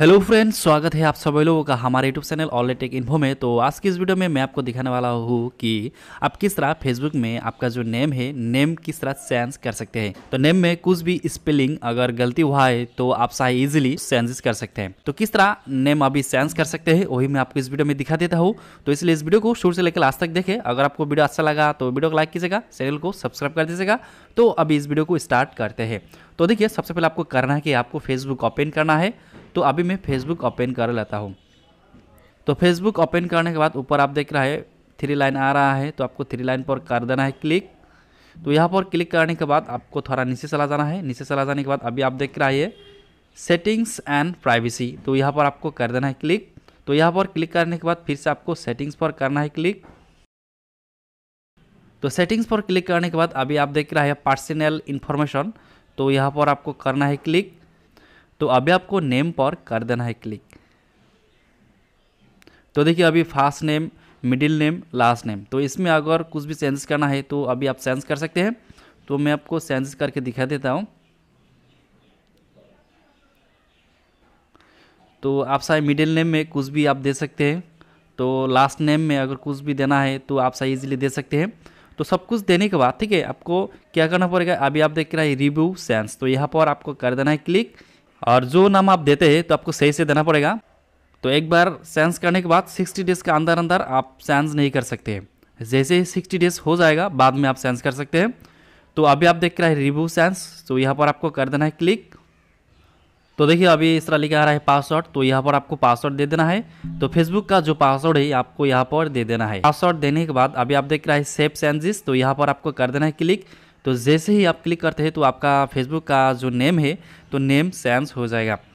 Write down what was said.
hello friends स्वागत है आप सभी लोगों का हमारे YouTube channel all tech info में तो आज की इस वीडियो में मैं आपको दिखाने वाला हूँ कि आप किस तरह फेसबुक में आपका जो नेम है नेम किस तरह चेंज कर सकते हैं तो नेम में कुछ भी स्पेलिंग अगर गलती हुआ है तो आप चाहे इजिली चेंजेस कर सकते हैं तो किस तरह नेम अभी चेंज कर सकते हैं वही मैं आपको इस वीडियो में दिखा देता हूँ तो इसलिए इस वीडियो को शुरू से लेकर आज तक देखें अगर आपको वीडियो अच्छा लगा तो वीडियो को लाइक कीजिएगा चैनल को सब्सक्राइब कर दीजिएगा तो अभी इस वीडियो को स्टार्ट करते हैं तो देखिए सबसे पहले आपको करना है कि आपको फेसबुक ओपन करना है तो अभी मैं फेसबुक ओपन कर लेता हूँ तो फेसबुक ओपन करने के बाद ऊपर आप देख रहा है थ्री लाइन आ रहा है तो आपको थ्री लाइन पर कर देना है क्लिक तो यहाँ पर क्लिक करने के बाद आपको थोड़ा नीचे चला जाना है नीचे चला जाने के बाद अभी आप देख रहा है सेटिंग्स एंड प्राइवेसी तो यहाँ पर आपको कर देना है क्लिक तो यहाँ पर क्लिक करने के बाद फिर से आपको सेटिंग्स पर करना है क्लिक तो सेटिंग्स पर क्लिक करने के बाद अभी आप देख रहा है पर्सनल इन्फॉर्मेशन तो यहाँ पर आपको करना है क्लिक तो अभी आपको नेम पर कर देना है क्लिक तो देखिए अभी first name middle name last name तो इसमें अगर कुछ भी चेंजेस करना है तो अभी आप चेंज कर सकते हैं तो मैं आपको चेंजेस करके दिखा देता हूँ तो आप सारे मिडिल नेम में कुछ भी आप दे सकते हैं तो लास्ट नेम में अगर कुछ भी देना है तो आप सही इजीली दे सकते हैं तो सब कुछ देने के बाद ठीक है आपको क्या करना पड़ेगा अभी आप देख रहे हैं रिव्यू सेंस तो यहाँ पर आपको कर देना है क्लिक और जो नाम आप देते हैं तो आपको सही से देना पड़ेगा तो एक बार सेंस करने के बाद 60 डेज़ के अंदर अंदर आप सेंस नहीं कर सकते हैं जैसे ही 60 डेज़ हो जाएगा बाद में आप सेंस कर सकते हैं तो अभी आप देख रहे हैं रिव्यू सेंस तो यहाँ पर आपको कर देना है क्लिक तो देखिए अभी इस तरह लिखा आ रहा है पासवर्ड तो यहाँ पर आपको पासवर्ड दे देना है तो फेसबुक का जो पासवर्ड है आपको यहाँ पर दे देना है पासवर्ड देने के बाद अभी आप देख रहे हैं सेफ सेंजिस तो यहाँ पर आपको कर देना है क्लिक तो जैसे ही आप क्लिक करते हैं तो आपका फेसबुक का जो नेम है तो नेम सेंस हो जाएगा